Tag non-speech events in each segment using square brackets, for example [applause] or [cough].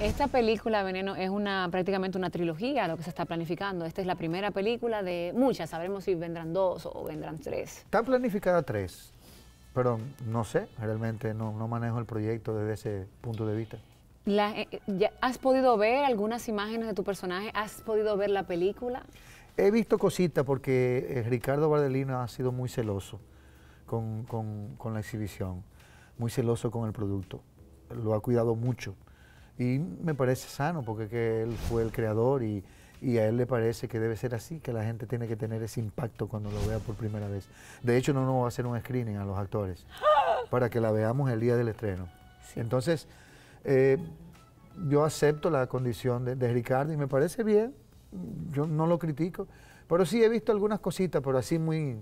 Esta película, Veneno, es una prácticamente una trilogía, lo que se está planificando. Esta es la primera película de muchas. Sabremos si vendrán dos o vendrán tres. Está planificada tres. Pero no sé, realmente no, manejo el proyecto desde ese punto de vista. Eh, eh, ¿Has podido ver algunas imágenes de tu personaje? ¿Has podido ver la película? He visto cositas porque eh, Ricardo Bardelino ha sido muy celoso con, con la exhibición, muy celoso con el producto. Lo ha cuidado mucho. Y me parece sano porque él fue el creador y, a él le parece que debe ser así, que la gente tiene que tener ese impacto cuando lo vea por primera vez. De hecho, no nos va a hacer un screening a los actores [gasps] para que la veamos el día del estreno. Entonces, eh, yo acepto la condición de, Ricardo y me parece bien, yo no lo critico, pero sí he visto algunas cositas, pero así muy,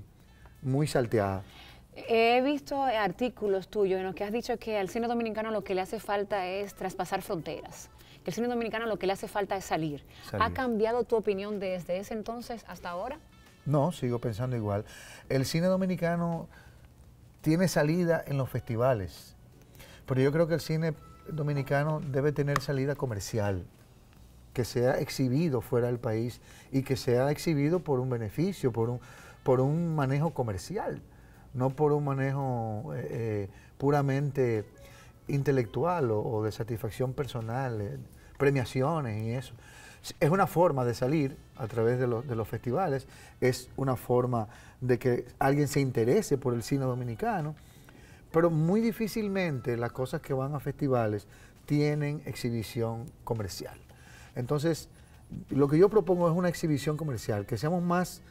muy salteadas. He visto artículos tuyos en los que has dicho que al cine dominicano lo que le hace falta es traspasar fronteras, que el cine dominicano lo que le hace falta es salir. ¿Ha cambiado tu opinión desde ese entonces hasta ahora? No, sigo pensando igual. El cine dominicano tiene salida en los festivales, pero yo creo que el cine dominicano debe tener salida comercial, que sea exhibido fuera del país y que sea exhibido por un beneficio, por un, por un manejo comercial no por un manejo eh, eh, puramente intelectual o, de satisfacción personal, eh, premiaciones y eso. Es una forma de salir a través de, los festivales, es una forma de que alguien se interese por el cine dominicano, pero muy difícilmente las cosas que van a festivales tienen exhibición comercial. Entonces, lo que yo propongo es una exhibición comercial, que seamos más,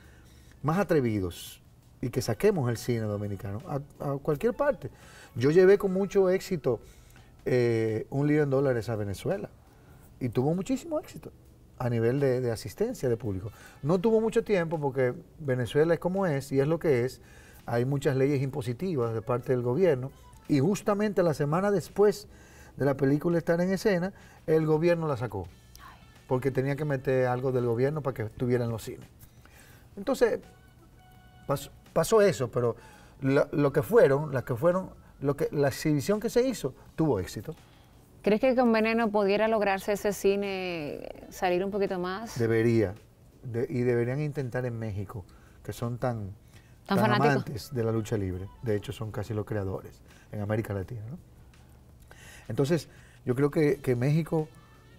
más atrevidos, y que saquemos el cine dominicano a, cualquier parte. Yo llevé con mucho éxito eh, un libro en dólares a Venezuela y tuvo muchísimo éxito a nivel de, asistencia de público. No tuvo mucho tiempo porque Venezuela es como es y es lo que es. Hay muchas leyes impositivas de parte del gobierno y justamente la semana después de la película estar en escena, el gobierno la sacó porque tenía que meter algo del gobierno para que estuviera en los cines. Entonces, pasó, pasó eso, pero lo, que fueron, las que fueron, lo que, la exhibición que se hizo tuvo éxito. ¿Crees que con Veneno pudiera lograrse ese cine salir un poquito más? Debería. y deberían intentar en México, que son tan, tan, amantes de la lucha libre. De hecho, son casi los creadores en América Latina. Entonces, yo creo que, México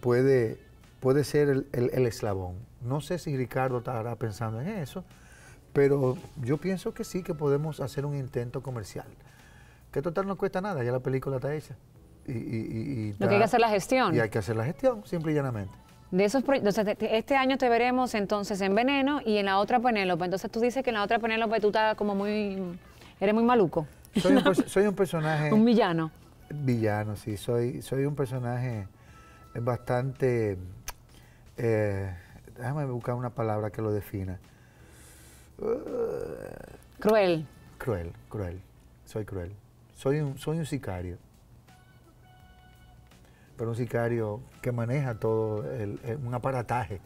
puede, puede ser el, eslabón. No sé si Ricardo estará pensando en eso, pero yo pienso que sí, que podemos hacer un intento comercial. Que total no cuesta nada, ya la película está hecha. Y, y, y y Lo que hay que hacer la gestión. Y hay que hacer la gestión, simple y llanamente. De esos este año te veremos entonces en Veneno y en la otra Penélope. Entonces tú dices que en la otra Penélope tú estás como muy... Eres muy maluco. Soy un, [laughs] personaje... un villano. Villano, sí. Soy, soy un personaje bastante... Eh, déjame buscar una palabra que lo defina. Cruel. Cruel, cruel. Soy cruel. Soy un, soy un sicario. Pero un sicario que maneja todo un aparataje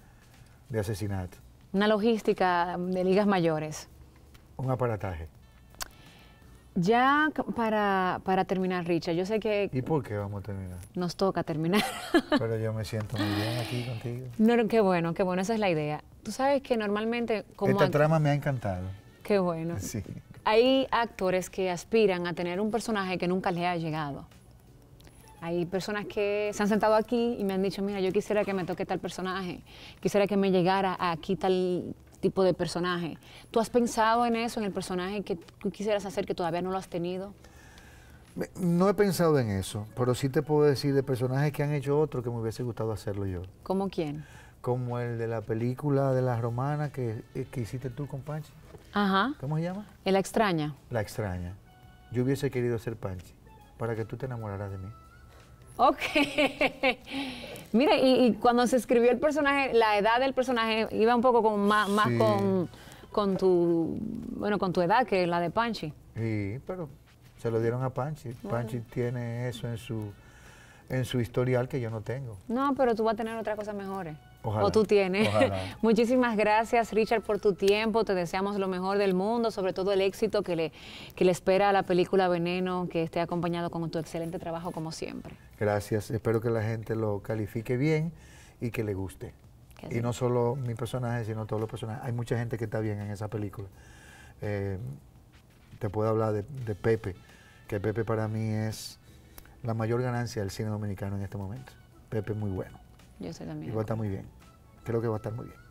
de asesinato. Una logística de ligas mayores. Un aparataje. Ya para, para, terminar, Richard, yo sé que... ¿Y por qué vamos a terminar? Nos toca terminar. [laughs] Pero yo me siento muy bien aquí contigo. No, qué bueno, qué bueno, esa es la idea. Tú sabes que normalmente... Como Esta trama me ha encantado. Qué bueno. Sí. Hay actores que aspiran a tener un personaje que nunca les ha llegado. Hay personas que se han sentado aquí y me han dicho, mira, yo quisiera que me toque tal personaje, quisiera que me llegara aquí tal, tipo de personaje. ¿Tú has pensado en eso, en el personaje que tú quisieras hacer que todavía no lo has tenido? No he pensado en eso, pero sí te puedo decir de personajes que han hecho otro que me hubiese gustado hacerlo yo. ¿Cómo quién? Como el de la película de las romanas eh, que, hiciste tú con Panchi. Ajá. ¿Cómo se llama? La extraña. La extraña. Yo hubiese querido ser Panchi para que tú te enamoraras de mí. Ok. [laughs] Mira, y, cuando se escribió el personaje, la edad del personaje iba un poco con más, más con, tu bueno con tu edad que la de Panchi. Sí, pero se lo dieron a Panchi. Panchi tiene eso en su en su historial que yo no tengo. No, pero tú vas a tener otra cosa mejores. O tú tienes. [laughs] Muchísimas gracias, Richard, por tu tiempo. Te deseamos lo mejor del mundo, sobre todo el éxito que le, le espera a la película Veneno, que esté acompañado con tu excelente trabajo, como siempre. Gracias. Espero que la gente lo califique bien y que le guste. y no solo mi personaje, sino todos los personajes. Hay mucha gente que está bien en esa película. Eh, te puedo hablar de, de Pepe, que Pepe para mí es la mayor ganancia del cine dominicano en este momento. Pepe muy bueno. Yo sé también. Y va a estar muy bien. Creo que va a estar muy bien.